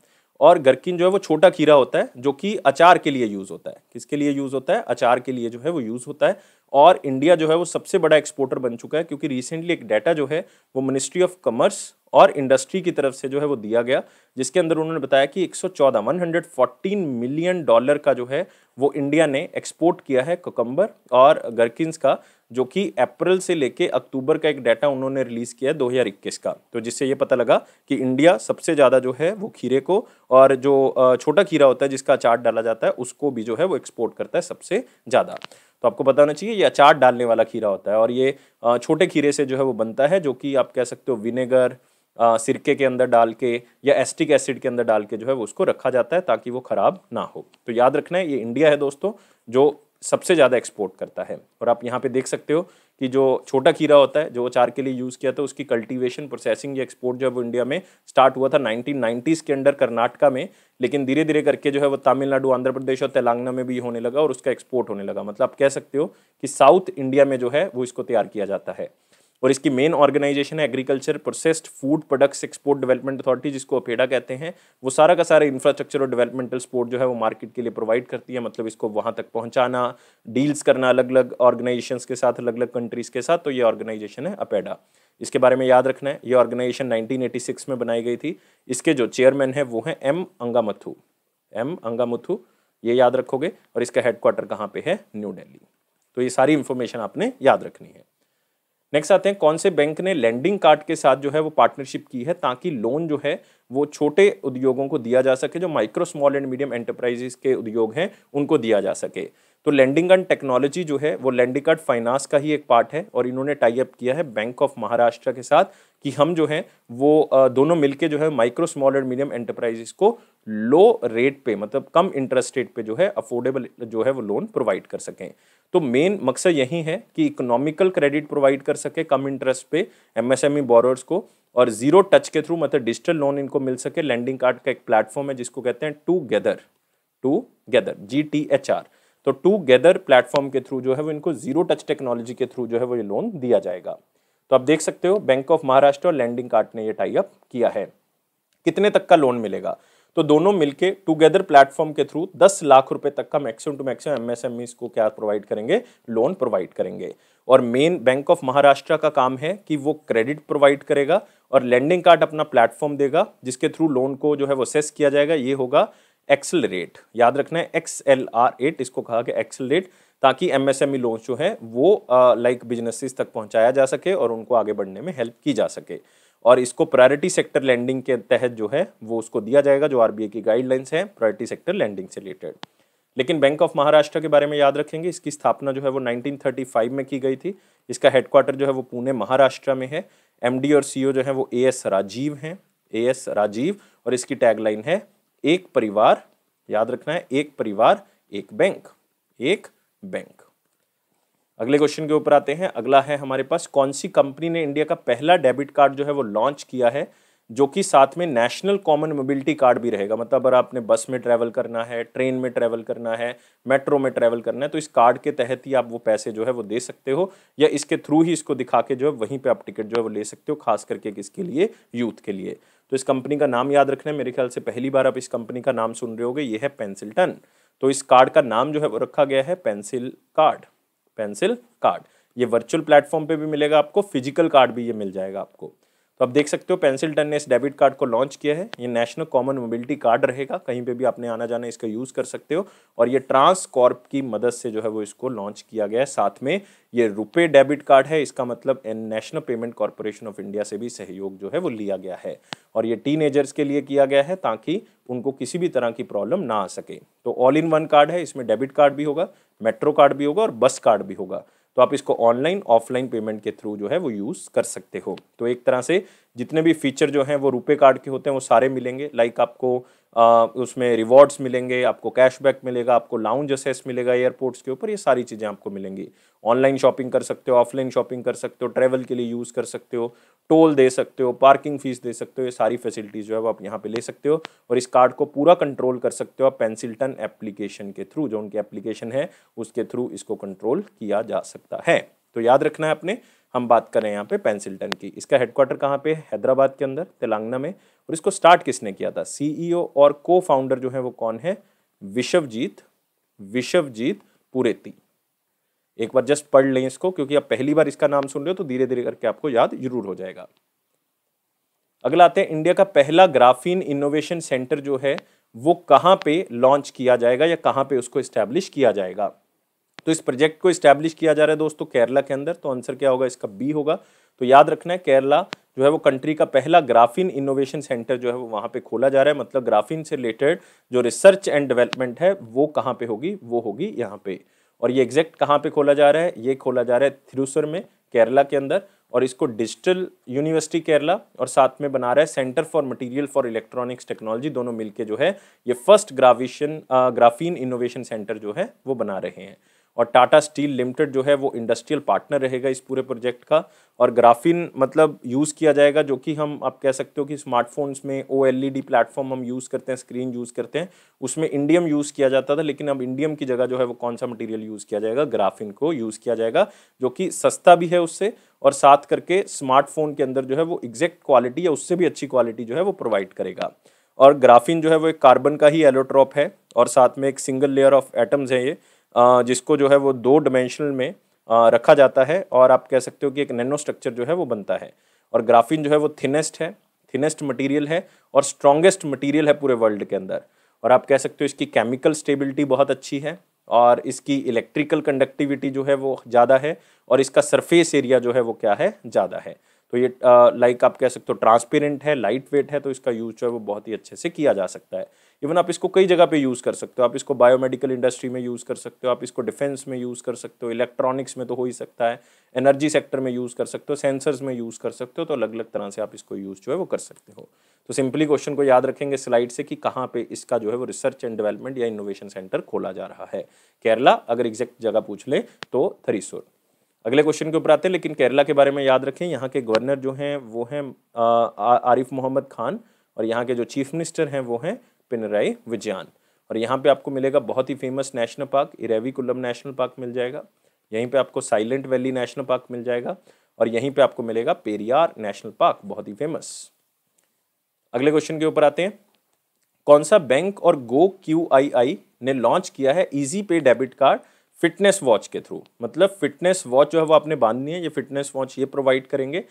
और गरकिन जो है वो छोटा खीरा होता है जो कि अचार के लिए यूज़ होता है किसके लिए यूज़ होता है अचार के लिए जो है वो यूज़ होता है और इंडिया जो है वो सबसे बड़ा एक्सपोर्टर बन चुका है क्योंकि रिसेंटली एक डाटा जो है वो मिनिस्ट्री ऑफ कॉमर्स और इंडस्ट्री की तरफ से जो है वो दिया गया जिसके अंदर उन्होंने बताया कि 114 114 मिलियन डॉलर का जो है वो इंडिया ने एक्सपोर्ट किया है कोकम्बर और गर्किन्स का जो कि अप्रैल से लेके अक्टूबर का एक डाटा उन्होंने रिलीज़ किया है 2021 का तो जिससे ये पता लगा कि इंडिया सबसे ज़्यादा जो है वो खीरे को और जो छोटा खीरा होता है जिसका अचार डाला जाता है उसको भी जो है वो एक्सपोर्ट करता है सबसे ज़्यादा तो आपको पता होना चाहिए ये अचार डालने वाला खीरा होता है और ये छोटे खीरे से जो है वो बनता है जो कि आप कह सकते हो विनेगर आ, सिरके के अंदर डाल के या एस्टिक एसिड के अंदर डाल के जो है वो उसको रखा जाता है ताकि वो ख़राब ना हो तो याद रखना है ये इंडिया है दोस्तों जो सबसे ज़्यादा एक्सपोर्ट करता है और आप यहाँ पे देख सकते हो कि जो छोटा खीरा होता है जो अचार के लिए यूज़ किया था उसकी कल्टीवेशन प्रोसेसिंग या एक्सपोर्ट जो है वो इंडिया में स्टार्ट हुआ था नाइनटीन के अंडर कर्नाटका में लेकिन धीरे धीरे करके जो है वो तमिलनाडु आंध्र प्रदेश और तेलंगाना में भी होने लगा और उसका एक्सपोर्ट होने लगा मतलब आप कह सकते हो कि साउथ इंडिया में जो है वो इसको तैयार किया जाता है और इसकी मेन ऑर्गेनाइजेशन है agriculture processed food products export development authority जिसको अपेडा कहते हैं वो सारा का सारा इंफ्रास्ट्रक्चर और डेवलपमेंटल सपोर्ट जो है वो मार्केट के लिए प्रोवाइड करती है मतलब इसको वहाँ तक पहुँचाना डील्स करना अलग अलग ऑर्गेनाइजेशन के साथ अलग अलग कंट्रीज़ के साथ तो ये ऑर्गेनाइजेशन है अपेडा इसके बारे में याद रखना है ये ऑर्गेनाइजेशन 1986 में बनाई गई थी इसके जो चेयरमैन है वो हैं एम अंगामथु एम अंगामथु ये याद रखोगे और इसका हेडक्वार्टर कहाँ पे है न्यू दिल्ली तो ये सारी इन्फॉर्मेशन आपने याद रखनी है नेक्स्ट आते हैं कौन से बैंक ने लैंडिंग कार्ड के साथ जो है वो पार्टनरशिप की है ताकि लोन जो है वो छोटे उद्योगों को दिया जा सके जो micro small and medium enterprises के उद्योग हैं उनको दिया जा सके तो लैंडिंग एंड टेक्नोलॉजी जो है वो लैंडिंग कार्ड फाइनेंस का ही एक पार्ट है और इन्होंने टाई अप किया है बैंक ऑफ महाराष्ट्र के साथ कि हम जो है वो दोनों मिलके जो है micro small and medium enterprises को लो रेट पे मतलब कम इंटरेस्ट रेट पे जो है अफोर्डेबल जो है वो लोन प्रोवाइड कर सकें तो मेन मकसद यही है कि इकोनॉमिकल क्रेडिट प्रोवाइड कर सके कम इंटरेस्ट पे एमएसएमई बोरोर्स e को और जीरो टच के थ्रू मतलब डिजिटल लोन इनको मिल सके लैंडिंग कार्ड का एक प्लेटफॉर्म है जिसको कहते हैं together together G T H R तो टू गैदर प्लेटफॉर्म के थ्रू जो है वो इनको जीरो टच टेक्नोलॉजी के थ्रू जो है वो ये लोन दिया जाएगा तो आप देख सकते हो बैंक ऑफ महाराष्ट्र और लैंडिंग कार्ड ने ये टाई अप किया है कितने तक का लोन मिलेगा तो दोनों मिलके टुगेदर प्लेटफॉर्म के थ्रू 10 लाख रुपए तक का मैक्सिमम टू मैक्सिमम एमएसएमई को क्या प्रोवाइड करेंगे लोन प्रोवाइड करेंगे और मेन बैंक ऑफ महाराष्ट्र का काम है कि वो क्रेडिट प्रोवाइड करेगा और लैंडिंग कार्ड अपना प्लेटफॉर्म देगा जिसके थ्रू लोन को जो है वो सेस किया जाएगा ये होगा एक्सल रेट याद रखना है एक्स एल आर एट इसको कहा कि एक्सल रेट ताकि एमएसएमई लोन्स e जो है वो लाइक बिजनेसिस तक पहुंचाया जा सके और उनको आगे बढ़ने में हेल्प की जा सके और इसको प्रायोरिटी सेक्टर लैंडिंग के तहत जो है वो उसको दिया जाएगा जो आरबीआई की गाइडलाइंस है प्रायोरिटी सेक्टर लैंडिंग से रिलेटेड लेकिन बैंक ऑफ महाराष्ट्र के बारे में याद रखेंगे इसकी स्थापना जो है वो 1935 में की गई थी इसका हेडक्वार्टर जो है वो पुणे महाराष्ट्र में है एमडी और सीईओ e जो है वो ए एस राजीव हैं ए एस राजीव और इसकी टैगलाइन है एक परिवार याद रखना है एक परिवार एक बैंक एक बैंक अगले क्वेश्चन के ऊपर आते हैं अगला है हमारे पास कौन सी कंपनी ने इंडिया का पहला डेबिट कार्ड जो है वो लॉन्च किया है जो कि साथ में नेशनल कॉमन मोबिलिटी कार्ड भी रहेगा मतलब अगर आपने बस में ट्रैवल करना है ट्रेन में ट्रैवल करना है मेट्रो में ट्रैवल करना है तो इस कार्ड के तहत ही आप वो पैसे जो है वो दे सकते हो या इसके थ्रू ही इसको दिखा के जो है वहीं पे आप टिकट जो है वो ले सकते हो खास करके किसके लिए यूथ के लिए तो इस कंपनी का नाम याद रखना है मेरे ख्याल से पहली बार आप इस कंपनी का नाम सुन रहे हो ये है पेंसिल्टन तो इस कार्ड का नाम जो है वो रखा गया है पेंसिल कार्ड पेंसिल कार्ड ये वर्चुअल प्लेटफॉर्म पे भी मिलेगा आपको फिजिकल कार्ड भी ये मिल जाएगा आपको तो आप देख सकते हो पेंसिल टन ने इस डेबिट कार्ड को लॉन्च किया है ये नेशनल कॉमन मोबिलिटी कार्ड रहेगा कहीं पे भी आपने आना जाना इसका यूज़ कर सकते हो और ये ट्रांसकॉर्प की मदद से जो है वो इसको लॉन्च किया गया है साथ में ये रुपे डेबिट कार्ड है इसका मतलब national payment corporation of India से भी सहयोग जो है वो लिया गया है और ये टीन के लिए किया गया है ताकि उनको किसी भी तरह की प्रॉब्लम ना आ सके तो ऑल इन वन कार्ड है इसमें डेबिट कार्ड भी होगा मेट्रो कार्ड भी होगा और बस कार्ड भी होगा तो आप इसको ऑनलाइन ऑफलाइन पेमेंट के थ्रू जो है वो यूज़ कर सकते हो तो एक तरह से जितने भी फीचर जो हैं वो रुपए कार्ड के होते हैं वो सारे मिलेंगे लाइक आपको आ, उसमें रिवॉर्ड्स मिलेंगे आपको कैशबैक मिलेगा आपको लाउंज असेस मिलेगा एयरपोर्ट्स के ऊपर ये सारी चीज़ें आपको मिलेंगी ऑनलाइन शॉपिंग कर सकते हो ऑफलाइन शॉपिंग कर सकते हो ट्रैवल के लिए यूज़ कर सकते हो टोल दे सकते हो पार्किंग फीस दे सकते हो ये सारी फैसिलिटीज़ जो है वो आप यहाँ पे ले सकते हो और इस कार्ड को पूरा कंट्रोल कर सकते हो आप पेंसिल्टन एप्लीकेशन के थ्रू जो उनकी एप्लीकेशन है उसके थ्रू इसको कंट्रोल किया जा सकता है तो याद रखना है आपने हम बात कर रहे हैं यहाँ पे पेंसिल्टन की इसका हेडक्वार्टर कहाँ पे हैदराबाद के अंदर तेलंगाना में और इसको स्टार्ट किसने किया था सी e और को फाउंडर जो है वो कौन है विश्वजीत विश्वजीत पुरेती एक बार जस्ट पढ़ लें इसको क्योंकि आप पहली बार इसका नाम सुन रहे हो तो धीरे धीरे करके आपको याद जरूर हो जाएगा अगला आते हैं इंडिया का पहला ग्राफीन इनोवेशन सेंटर जो है वो कहाँ पे लॉन्च किया जाएगा या कहाँ पे उसको इस्टेब्लिश किया जाएगा तो इस प्रोजेक्ट को इस्टेब्लिश किया जा रहा है दोस्तों केरला के अंदर तो आंसर क्या होगा इसका बी होगा तो याद रखना है केरला जो है वो कंट्री का पहला ग्राफीन इनोवेशन सेंटर जो है वो वहाँ पे खोला जा रहा है मतलब ग्राफीन से रिलेटेड जो रिसर्च एंड डेवलपमेंट है वो कहाँ पे होगी वो होगी यहाँ पे और ये एग्जैक्ट कहाँ पे खोला जा रहा है ये खोला जा रहा है थिरुसर में केरला के अंदर और इसको डिजिटल यूनिवर्सिटी केरला और साथ में बना रहा है centre for material for electronics technology दोनों मिलके जो है ये फर्स्ट ग्राविशन ग्राफीन इनोवेशन सेंटर जो है वो बना रहे हैं और टाटा स्टील लिमिटेड जो है वो इंडस्ट्रियल पार्टनर रहेगा इस पूरे प्रोजेक्ट का और ग्राफिन मतलब यूज़ किया जाएगा जो कि हम आप कह सकते हो कि स्मार्टफोन्स में ओ डी प्लेटफॉर्म हम यूज़ करते हैं स्क्रीन यूज़ करते हैं उसमें इंडियम यूज़ किया जाता था लेकिन अब इंडियम की जगह जो है वो कौन सा मटेरियल यूज़ किया जाएगा ग्राफिन को यूज़ किया जाएगा जो कि सस्ता भी है उससे और साथ करके स्मार्टफोन के अंदर जो है वो एग्जैक्ट क्वालिटी या उससे भी अच्छी क्वालिटी जो है वो प्रोवाइड करेगा और ग्राफिन जो है वो एक कार्बन का ही एलोट्रॉप है और साथ में एक सिंगल लेयर ऑफ एटम्स है ये जिसको जो है वो दो डिमेंशनल में रखा जाता है और आप कह सकते हो कि एक नैनो स्ट्रक्चर जो है वो बनता है और ग्राफिन जो है वो थिनेस्ट है थिनेस्ट मटेरियल है और स्ट्रॉन्गेस्ट मटेरियल है पूरे वर्ल्ड के अंदर और आप कह सकते हो इसकी केमिकल स्टेबिलिटी बहुत अच्छी है और इसकी इलेक्ट्रिकल कंडक्टिविटी जो है वो ज़्यादा है और इसका सरफेस एरिया जो है वो क्या है ज़्यादा है तो ये लाइक आप कह सकते हो ट्रांसपेरेंट है लाइट वेट है तो इसका यूज जो है वो बहुत ही अच्छे से किया जा सकता है इवन आप इसको कई जगह पे यूज़ कर सकते हो आप इसको बायोमेडिकल इंडस्ट्री में यूज़ कर सकते हो आप इसको डिफेंस में यूज़ कर सकते हो इलेक्ट्रॉनिक्स में तो हो ही सकता है एनर्जी सेक्टर में यूज़ कर सकते हो सेंसर्स में यूज़ कर सकते हो तो अलग अलग तरह से आप इसको यूज़ जो है वो कर सकते हो तो सिंपली क्वेश्चन को याद रखेंगे स्लाइड से कि कहाँ पे इसका जो है वो रिसर्च एंड डेवलपमेंट या इनोवेशन सेंटर खोला जा रहा है केरला अगर एग्जैक्ट जगह पूछ ले तो थरीसुर अगले क्वेश्चन के ऊपर आते हैं लेकिन केरला के बारे में याद रखें यहाँ के गवर्नर जो हैं वो हैं आरिफ मोहम्मद खान और यहाँ के जो चीफ मिनिस्टर हैं वो हैं पिनराई विज्ञान और यहाँ पे आपको मिलेगा बहुत ही famous national park Eravikulam national park मिल जाएगा यहीं पे आपको साइलेंट वैली नेशनल पार्क मिल जाएगा और यहीं पे आपको मिलेगा पेरियार नेशनल पार्क बहुत ही फेमस अगले क्वेश्चन के ऊपर आते हैं कौन सा बैंक और गो क्यू आई आई ने लॉन्च किया है easy pay debit card fitness watch के थ्रू मतलब फिटनेस वॉच जो है वो आपने बांधनी है ये फिटनेस वॉच ये प्रोवाइड करेंगे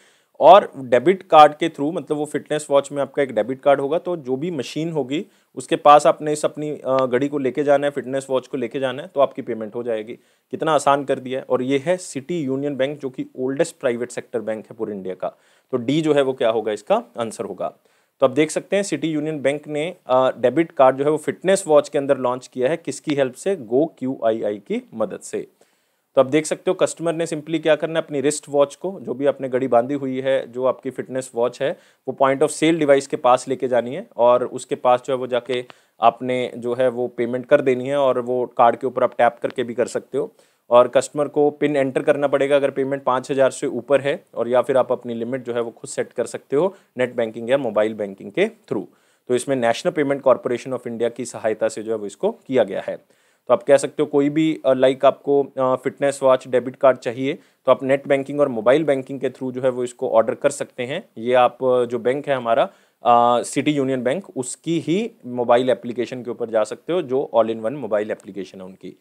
और डेबिट कार्ड के थ्रू मतलब वो फिटनेस वॉच में आपका एक डेबिट कार्ड होगा तो जो भी मशीन होगी उसके पास आपने इस अपनी घड़ी को लेके जाना है फिटनेस वॉच को लेके जाना है तो आपकी पेमेंट हो जाएगी कितना आसान कर दिया है और ये है सिटी यूनियन बैंक जो कि ओल्डेस्ट प्राइवेट सेक्टर बैंक है पूरे इंडिया का तो डी जो है वो क्या होगा इसका आंसर होगा तो आप देख सकते हैं सिटी यूनियन बैंक ने डेबिट कार्ड जो है वो फिटनेस वॉच के अंदर लॉन्च किया है किसकी हेल्प से गो क्यू आई आई की मदद से तो आप देख सकते हो कस्टमर ने सिंपली क्या करना है अपनी रिस्ट वॉच को जो भी आपने घड़ी बांधी हुई है जो आपकी फिटनेस वॉच है वो पॉइंट ऑफ सेल डिवाइस के पास लेके जानी है और उसके पास जो है वो जाके आपने जो है वो पेमेंट कर देनी है और वो कार्ड के ऊपर आप टैप करके भी कर सकते हो और कस्टमर को पिन एंटर करना पड़ेगा अगर पेमेंट पाँच हज़ार से ऊपर है और या फिर आप अपनी लिमिट जो है वो खुद सेट कर सकते हो नेट बैंकिंग या मोबाइल बैंकिंग के थ्रू तो इसमें national payment corporation of India की सहायता से जो है वो इसको किया गया है तो आप कह सकते हो कोई भी लाइक आपको फिटनेस वॉच डेबिट कार्ड चाहिए तो आप नेट बैंकिंग और मोबाइल बैंकिंग के थ्रू जो है वो इसको ऑर्डर कर सकते हैं ये आप जो बैंक है हमारा सिटी यूनियन बैंक उसकी ही मोबाइल एप्लीकेशन के ऊपर जा सकते हो जो all in one mobile application है उनकी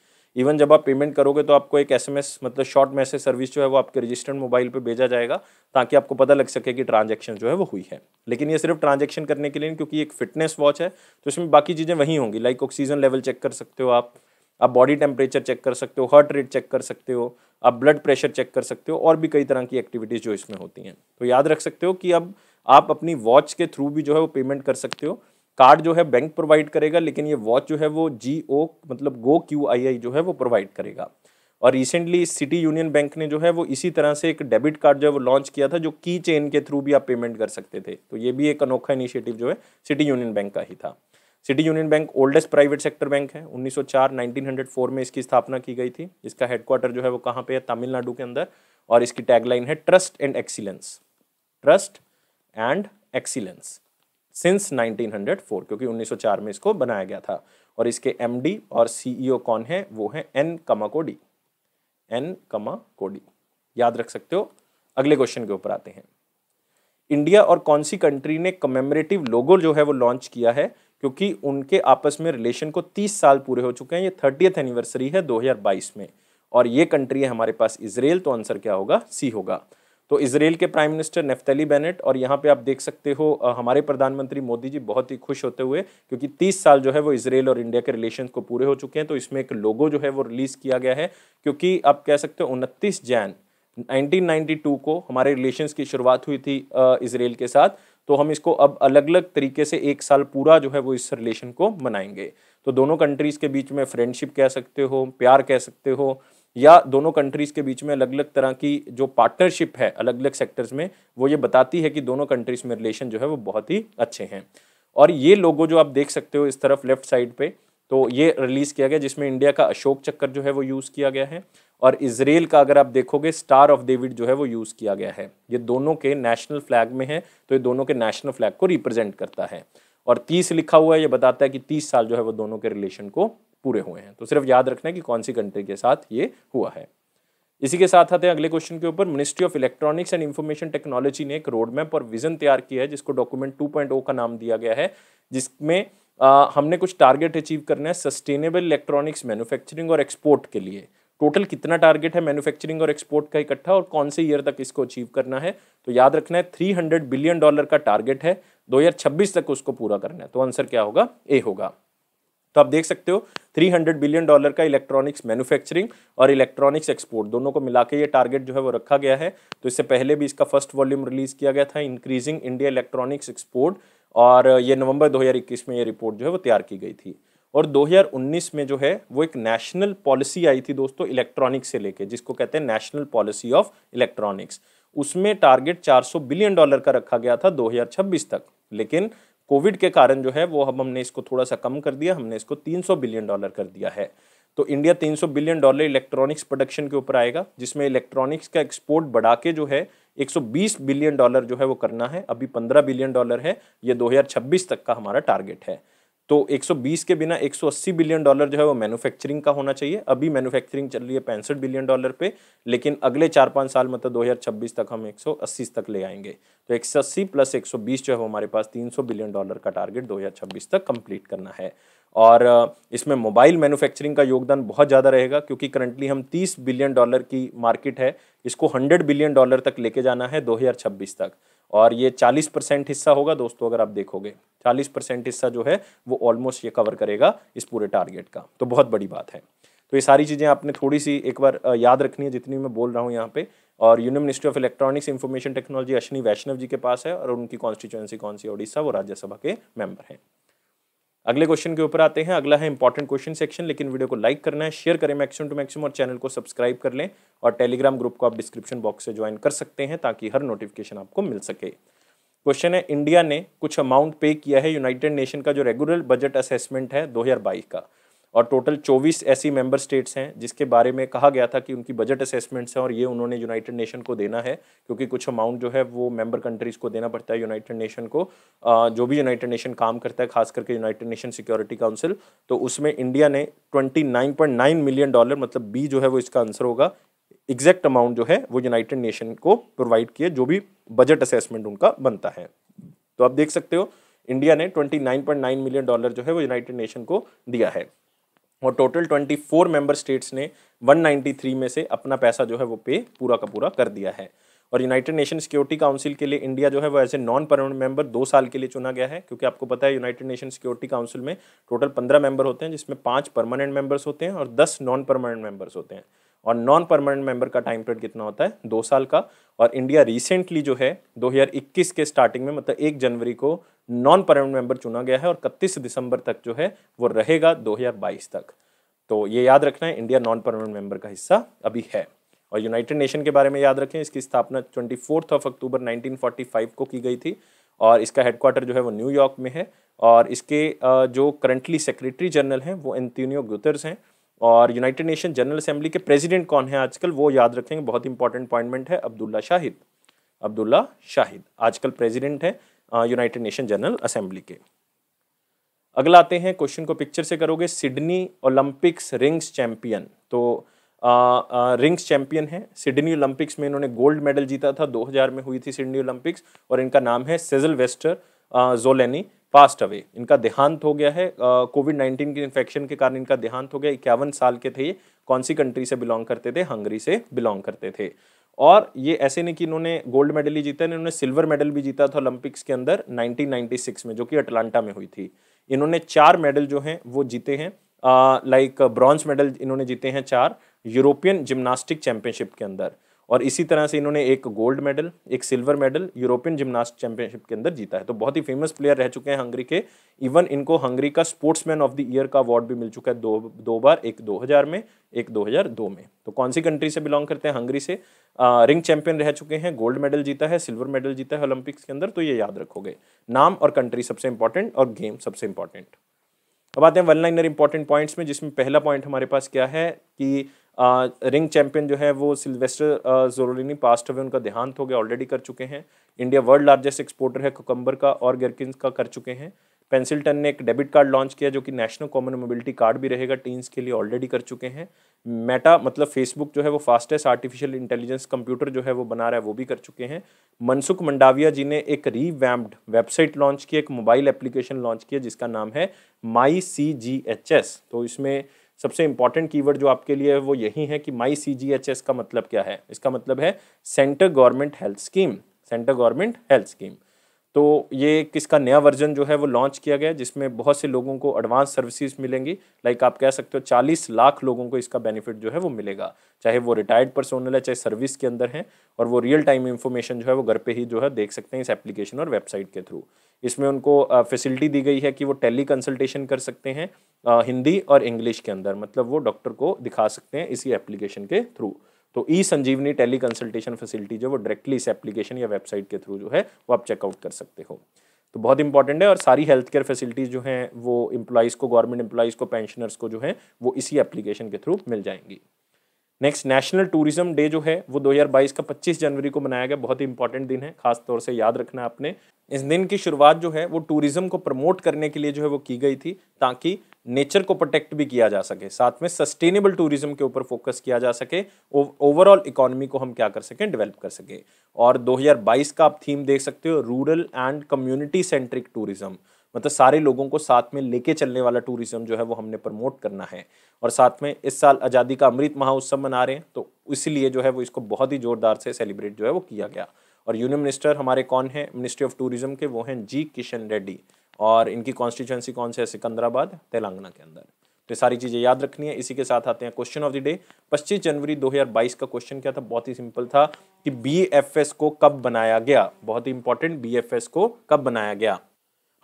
इवन जब आप पेमेंट करोगे तो आपको एक एसएमएस मतलब शॉर्ट मैसेज सर्विस जो है वो आपके रजिस्टर्ड मोबाइल पे भेजा जाएगा ताकि आपको पता लग सके कि ट्रांजैक्शन जो है वो हुई है लेकिन ये सिर्फ ट्रांजैक्शन करने के लिए क्योंकि एक फिटनेस वॉच है तो इसमें बाकी चीज़ें वहीं होंगी लाइक ऑक्सीजन लेवल चेक कर सकते हो आप आप बॉडी टेम्परेचर चेक कर सकते हो हार्ट रेट चेक कर सकते हो आप ब्लड प्रेशर चेक कर सकते हो और भी कई तरह की एक्टिविटीज़ जो इसमें होती हैं तो याद रख सकते हो कि अब आप अपनी वॉच के थ्रू भी जो है वो पेमेंट कर सकते हो कार्ड जो है बैंक प्रोवाइड करेगा लेकिन ये वॉच जो है वो जी ओ मतलब गो क्यू आई आई जो है वो प्रोवाइड करेगा और रिसेंटली सिटी यूनियन बैंक ने जो है वो इसी तरह से एक डेबिट कार्ड जो है वो लॉन्च किया था जो की चेन के थ्रू भी आप पेमेंट कर सकते थे तो ये भी एक अनोखा इनिशिएटिव जो है सिटी यूनियन बैंक का ही था city union bank oldest private sector bank है 1904 1904 में इसकी स्थापना की गई थी इसका हेडक्वार्टर जो है वो कहाँ पे है तमिलनाडु के अंदर और इसकी टैगलाइन है trust and excellence trust and excellence since 1904 क्योंकि 1904 में इसको बनाया गया था और इसके एम और सी e कौन है वो है एन कमा कोडी एन कमा कोडी याद रख सकते हो अगले क्वेश्चन के ऊपर आते हैं इंडिया और कौन सी कंट्री ने कमेमरेटिव लोगो जो है वो लॉन्च किया है क्योंकि उनके आपस में रिलेशन को 30 साल पूरे हो चुके हैं ये थर्टियथ एनिवर्सरी है 2022 में और ये कंट्री है हमारे पास इसराइल तो आंसर क्या होगा सी होगा तो इसराइल के प्राइम मिनिस्टर नेफ्तली बेनेट और यहाँ पे आप देख सकते हो हमारे प्रधानमंत्री मोदी जी बहुत ही खुश होते हुए क्योंकि 30 साल जो है वो इसराइल और इंडिया के रिलेशन को पूरे हो चुके हैं तो इसमें एक लोगो जो है वो रिलीज़ किया गया है क्योंकि आप कह सकते हो उनतीस जैन 1992 को हमारे रिलेशंस की शुरुआत हुई थी इसराइल के साथ तो हम इसको अब अलग अलग तरीके से एक साल पूरा जो है वो इस रिलेशन को मनाएंगे तो दोनों कंट्रीज़ के बीच में फ्रेंडशिप कह सकते हो प्यार कह सकते हो या दोनों कंट्रीज़ के बीच में अलग अलग तरह की जो पार्टनरशिप है अलग अलग सेक्टर्स में वो ये बताती है कि दोनों कंट्रीज़ में रिलेशन जो है वो बहुत ही अच्छे हैं और ये लोगों जो आप देख सकते हो इस तरफ लेफ्ट साइड पर तो ये रिलीज़ किया गया जिसमें इंडिया का अशोक चक्कर जो है वो यूज़ किया गया है और इसराइल का अगर आप देखोगे स्टार ऑफ डेविड जो है वो यूज़ किया गया है ये दोनों के नेशनल फ्लैग में है तो ये दोनों के नेशनल फ्लैग को रिप्रेजेंट करता है और तीस लिखा हुआ है ये बताता है कि तीस साल जो है वो दोनों के रिलेशन को पूरे हुए हैं तो सिर्फ याद रखना है कि कौन सी कंट्री के साथ ये हुआ है इसी के साथ आते हैं अगले क्वेश्चन के ऊपर ministry of electronics and information technology ने एक रोड मैप और विजन तैयार किया है जिसको डॉक्यूमेंट 2.0 का नाम दिया गया है जिसमें आ, हमने कुछ टारगेट अचीव करना है सस्टेनेबल इलेक्ट्रॉनिक्स मैन्युफैक्चरिंग और एक्सपोर्ट के लिए टोटल कितना टारगेट है मैन्युफैक्चरिंग और एक्सपोर्ट का इकट्ठा और कौन से ईयर तक इसको अचीव करना है तो याद रखना है हंड्रेड बिलियन डॉलर का टारगेट है छब्बीस तक उसको पूरा करना है तो आंसर क्या होगा ए होगा तो आप देख सकते हो 300 बिलियन डॉलर का इलेक्ट्रॉनिक्स मैन्युफैक्चरिंग और इलेक्ट्रॉनिक्स एक्सपोर्ट दोनों को मिला के ये टारगेट जो है वो रखा गया है तो इससे पहले भी इसका फर्स्ट वॉल्यूम रिलीज किया गया था इंक्रीजिंग इंडिया इलेक्ट्रॉनिक्स एक्सपोर्ट और ये नवंबर 2021 में ये रिपोर्ट जो है वो तैयार की गई थी और 2019 में जो है वो एक नेशनल पॉलिसी आई थी दोस्तों इलेक्ट्रॉनिक्स से लेके जिसको कहते हैं नेशनल पॉलिसी ऑफ इलेक्ट्रॉनिक्स उसमें टारगेट 400 बिलियन डॉलर का रखा गया था 2026 तक लेकिन कोविड के कारण जो है वो अब हमने इसको थोड़ा सा कम कर दिया हमने इसको 300 बिलियन डॉलर कर दिया है तो India 300 billion dollar electronics production के ऊपर आएगा जिसमें इलेक्ट्रॉनिक्स का एक्सपोर्ट बढ़ा के जो है 120 बिलियन डॉलर जो है वो करना है अभी 15 बिलियन डॉलर है ये 2026 तक का हमारा टारगेट है तो 120 के बिना 180 बिलियन डॉलर जो है वो मैन्युफैक्चरिंग का होना चाहिए अभी मैन्युफैक्चरिंग चल रही है पैंसठ बिलियन डॉलर पे लेकिन अगले चार पाँच साल मतलब तो 2026 तक हम 180 तक ले आएंगे तो 180 प्लस 120 जो है वो हमारे पास 300 बिलियन डॉलर का टारगेट 2026 तक कंप्लीट करना है और इसमें मोबाइल मैन्युफैक्चरिंग का योगदान बहुत ज़्यादा रहेगा क्योंकि करंटली हम 30 बिलियन डॉलर की मार्केट है इसको 100 बिलियन डॉलर तक लेके जाना है 2026 तक और ये 40 परसेंट हिस्सा होगा दोस्तों अगर आप देखोगे 40 परसेंट हिस्सा जो है वो ऑलमोस्ट ये कवर करेगा इस पूरे टारगेट का तो बहुत बड़ी बात है तो ये सारी चीज़ें आपने थोड़ी सी एक बार याद रखनी है जितनी मैं बोल रहा हूँ यहाँ पे और union ministry of electronics information technology Ashwini Vaishnaw ji के पास है और उनकी कॉन्स्टिट्यूएंसी कौन सी ओडिशा वो राज्यसभा के मेंबर हैं अगले क्वेश्चन के ऊपर आते हैं अगला है इंपॉर्टेंट क्वेश्चन सेक्शन लेकिन वीडियो को लाइक करना है शेयर करें मैक्सिमम टू मैक्सिमम और चैनल को सब्सक्राइब कर लें और टेलीग्राम ग्रुप को आप डिस्क्रिप्शन बॉक्स से ज्वाइन कर सकते हैं ताकि हर नोटिफिकेशन आपको मिल सके क्वेश्चन है इंडिया ने कुछ अमाउंट पे किया है यूनाइटेड नेशन का जो रेगुलर बजट असेसमेंट है दो का और टोटल 24 ऐसी मेंबर स्टेट्स हैं जिसके बारे में कहा गया था कि उनकी बजट असेसमेंट्स हैं और ये उन्होंने यूनाइटेड नेशन को देना है क्योंकि कुछ अमाउंट जो है वो मेंबर कंट्रीज़ को देना पड़ता है यूनाइटेड नेशन को जो भी यूनाइटेड नेशन काम करता है खास करके यूनाइटेड नेशन सिक्योरिटी काउंसिल तो उसमें इंडिया ने ट्वेंटी मिलियन डॉलर मतलब बी जो है वो इसका आंसर होगा एग्जैक्ट अमाउंट जो है वो यूनाइटेड नेशन को प्रोवाइड किया जो भी बजट असेसमेंट उनका बनता है तो आप देख सकते हो इंडिया ने 29.9 मिलियन डॉलर जो है वो यूनाइटेड नेशन को दिया है और टोटल 24 मेंबर स्टेट्स ने 193 में से अपना पैसा जो है वो पे पूरा का पूरा कर दिया है और यूनाइटेड नेशन सिक्योरिटी काउंसिल के लिए इंडिया जो है वो as a non permanent member दो साल के लिए चुना गया है क्योंकि आपको पता है यूनाइटेड नेशन सिक्योरिटी काउंसिल में टोटल पंद्रह मेंबर होते हैं जिसमें पाँच परमानेंट मेंबर्स होते हैं और दस नॉन परमानेंट मेंबर्स होते हैं और नॉन परमानेंट मेंबर का टाइम पीरियड कितना होता है दो साल का और इंडिया रिसेंटली जो है 2021 के स्टार्टिंग में मतलब एक जनवरी को नॉन परमानेंट मेंबर चुना गया है और इकतीस दिसंबर तक जो है वो रहेगा 2022 तक तो ये याद रखना है इंडिया नॉन परमानेंट मेंबर का हिस्सा अभी है और यूनाइटेड नेशन के बारे में याद रखें इसकी स्थापना ट्वेंटी ऑफ अक्टूबर नाइनटीन को की गई थी और इसका हेडक्वार्टर जो है वो न्यूयॉर्क में है और इसके जो करंटली सेक्रेटरी जनरल हैं वो एंतोनियो गुतर्स हैं और यूनाइटेड नेशन जनरल असेंबली के प्रेसिडेंट कौन है आजकल वो याद रखेंगे बहुत इंपॉर्टेंट अपॉइंटमेंट है अब्दुल्ला शाहिद अब्दुल्ला शाहिद आजकल प्रेसिडेंट है यूनाइटेड नेशन जनरल असेंबली के अगला आते हैं क्वेश्चन को पिक्चर से करोगे सिडनी ओलंपिक्स रिंग्स चैंपियन तो आ, आ, रिंग्स चैंपियन है सिडनी ओलंपिक्स में इन्होंने गोल्ड मेडल जीता था 2000 में हुई थी सिडनी ओलंपिक्स और इनका नाम है सेजल वेस्टर जोलेनी पास्ट अवे इनका देहांत हो गया है कोविड नाइन्टीन के इन्फेक्शन के कारण इनका देहांत हो गया इक्यावन साल के थे ये कौन सी कंट्री से बिलोंग करते थे हंगरी से बिलोंग करते थे और ये ऐसे नहीं कि इन्होंने गोल्ड मेडल ही जीता इन्होंने सिल्वर मेडल भी जीता था ओलंपिक्स के अंदर 1996 में जो कि अटलांटा में हुई थी इन्होंने चार मेडल जो हैं वो जीते हैं लाइक ब्रॉन्ज मेडल इन्होंने जीते हैं चार यूरोपियन जिम्नास्टिक चैंपियनशिप के अंदर और इसी तरह से इन्होंने एक गोल्ड मेडल एक silver medal European gymnast championship के अंदर जीता है तो बहुत ही फेमस प्लेयर रह चुके हैं हंगरी के इवन इनको हंगरी का स्पोर्ट्समैन ऑफ द ईयर का अवार्ड भी मिल चुका है दो दो बार एक 2000 में एक 2002 में तो कौन सी कंट्री से बिलोंग करते हैं हंगरी से आ, रिंग चैंपियन रह चुके हैं गोल्ड मेडल जीता है सिल्वर मेडल जीता है ओलंपिक्स के अंदर तो ये याद रखोगे नाम और कंट्री सबसे इंपॉर्टेंट और गेम सबसे इंपॉर्टेंट अब आते हैं वन लाइनर इंपॉर्टेंट पॉइंट्स में जिसमें पहला पॉइंट हमारे पास क्या है कि रिंग चैंपियन जो है वो सिल्वेस्टर जोरोलिनी पास्ट हुए उनका देहांत हो गया ऑलरेडी कर चुके हैं इंडिया वर्ल्ड लार्जेस्ट एक्सपोर्टर है कोकम्बर का और गैरकिन का कर चुके हैं पेंसिल्टन ने एक डेबिट कार्ड लॉन्च किया जो कि नेशनल कॉमन मोबिलिटी कार्ड भी रहेगा टीन्स के लिए ऑलरेडी कर चुके हैं मेटा मतलब फेसबुक जो है वो फास्टेस्ट आर्टिफिशियल इंटेलिजेंस कंप्यूटर जो है वो बना रहा है वो भी कर चुके हैं मनसुख मंडाविया जी ने एक रीवैम्प्ड वेबसाइट लॉन्च किया एक मोबाइल एप्लीकेशन लॉन्च किया जिसका नाम है माई सी जी एच एस तो इसमें सबसे इंपॉर्टेंट कीवर्ड जो आपके लिए है वो यही है कि माई सी जी एच एस का मतलब क्या है इसका मतलब है centre government health scheme centre government health scheme तो ये किसका नया वर्जन जो है वो लॉन्च किया गया जिसमें बहुत से लोगों को एडवांस सर्विसेज मिलेंगी लाइक आप कह सकते हो 40 लाख लोगों को इसका बेनिफिट जो है वो मिलेगा चाहे वो रिटायर्ड पर्सोनल है चाहे सर्विस के अंदर हैं और वो रियल टाइम इन्फॉर्मेशन जो है वो घर पे ही जो है देख सकते हैं इस एप्लीकेशन और वेबसाइट के थ्रू इसमें उनको फैसिलिटी दी गई है कि वो टेली कंसल्टेशन कर सकते हैं हिंदी और इंग्लिश के अंदर मतलब वो डॉक्टर को दिखा सकते हैं इसी एप्लीकेशन के थ्रू तो e Sanjeevani teleconsultation facility जो वो डायरेक्टली इस एप्लीकेशन या वेबसाइट के थ्रू जो है वो आप चेकआउट कर सकते हो तो बहुत इंपॉर्टेंट है और सारी हेल्थ केयर फैसिलिटीज़ जो हैं वो एम्प्लॉयज़ को गवर्नमेंट एम्प्लॉइज को पेंशनर्स को जो है वो इसी एप्लीकेशन के थ्रू मिल जाएंगी नेक्स्ट नेशनल टूरिज्म डे जो है वो 2022 का 25 जनवरी को मनाया गया बहुत ही इंपॉर्टेंट दिन है खास तौर से याद रखना आपने इस दिन की शुरुआत जो है वो टूरिज्म को प्रमोट करने के लिए जो है वो की गई थी ताकि नेचर को प्रोटेक्ट भी किया जा सके साथ में सस्टेनेबल टूरिज्म के ऊपर फोकस किया जा सके ओवरऑल इकोनॉमी को हम क्या कर सकें डेवलप कर सके और 2022 का आप थीम देख सकते हो rural and community centric tourism मतलब सारे लोगों को साथ में लेके चलने वाला टूरिज्म जो है वो हमने प्रमोट करना है और साथ में इस साल आज़ादी का अमृत महोत्सव मना रहे हैं तो इसलिए जो है वो इसको बहुत ही ज़ोरदार से सेलिब्रेट जो है वो किया गया और यूनियन मिनिस्टर हमारे कौन हैं मिनिस्ट्री ऑफ टूरिज्म के वो हैं जी किशन रेड्डी और इनकी कॉन्स्टिट्यूंसी कौन से है सिकंदराबाद तेलंगाना के अंदर तो सारी चीज़ें याद रखनी है इसी के साथ आते हैं क्वेश्चन ऑफ द डे पच्चीस जनवरी 2022 का क्वेश्चन क्या था बहुत ही सिंपल था कि बी को कब बनाया गया बहुत ही इंपॉर्टेंट बी को कब बनाया गया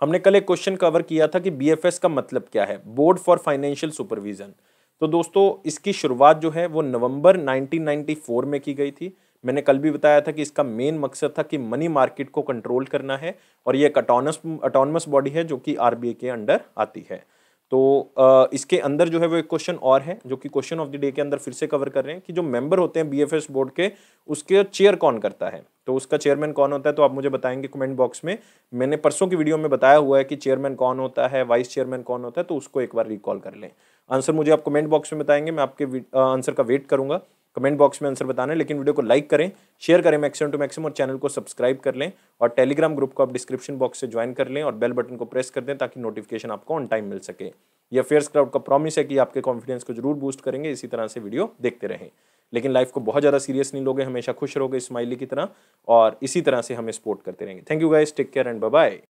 हमने कल एक क्वेश्चन कवर किया था कि बीएफएस का मतलब क्या है बोर्ड फॉर फाइनेंशियल सुपरविजन तो दोस्तों इसकी शुरुआत जो है वो नवंबर 1994 में की गई थी मैंने कल भी बताया था कि इसका मेन मकसद था कि मनी मार्केट को कंट्रोल करना है और ये एक अटोनस अटोनमस बॉडी है जो कि आर के अंडर आती है तो इसके अंदर जो है वो एक क्वेश्चन और है जो कि क्वेश्चन ऑफ द डे के अंदर फिर से कवर कर रहे हैं कि जो मेंबर होते हैं बीएफएस बोर्ड के उसके चेयर कौन करता है तो उसका चेयरमैन कौन होता है तो आप मुझे बताएंगे कमेंट बॉक्स में मैंने परसों की वीडियो में बताया हुआ है कि चेयरमैन कौन होता है वाइस चेयरमैन कौन होता है तो उसको एक बार रिकॉल कर लें आंसर मुझे आप कमेंट बॉक्स में बताएंगे मैं आपके आंसर का वेट करूंगा कमेंट बॉक्स में आंसर बताना है लेकिन वीडियो को लाइक करें शेयर करें मैक्सिमम टू मैक्सिमम और चैनल को सब्सक्राइब कर लें और टेलीग्राम ग्रुप को आप डिस्क्रिप्शन बॉक्स से ज्वाइन कर लें और बेल बटन को प्रेस कर दें ताकि नोटिफिकेशन आपको ऑन टाइम मिल सके ये अफेयर्स क्राउड का प्रॉमिस है कि आपके कॉन्फिडेंस को जरूर बूस्ट करेंगे इसी तरह से वीडियो देखते रहें लेकिन लाइफ को बहुत ज़्यादा सीरियस नहीं लोगे हमेशा खुश रहोगे स्माइली की तरह और इसी तरह से हमें सपोर्ट करते रहेंगे thank you guys take care and bye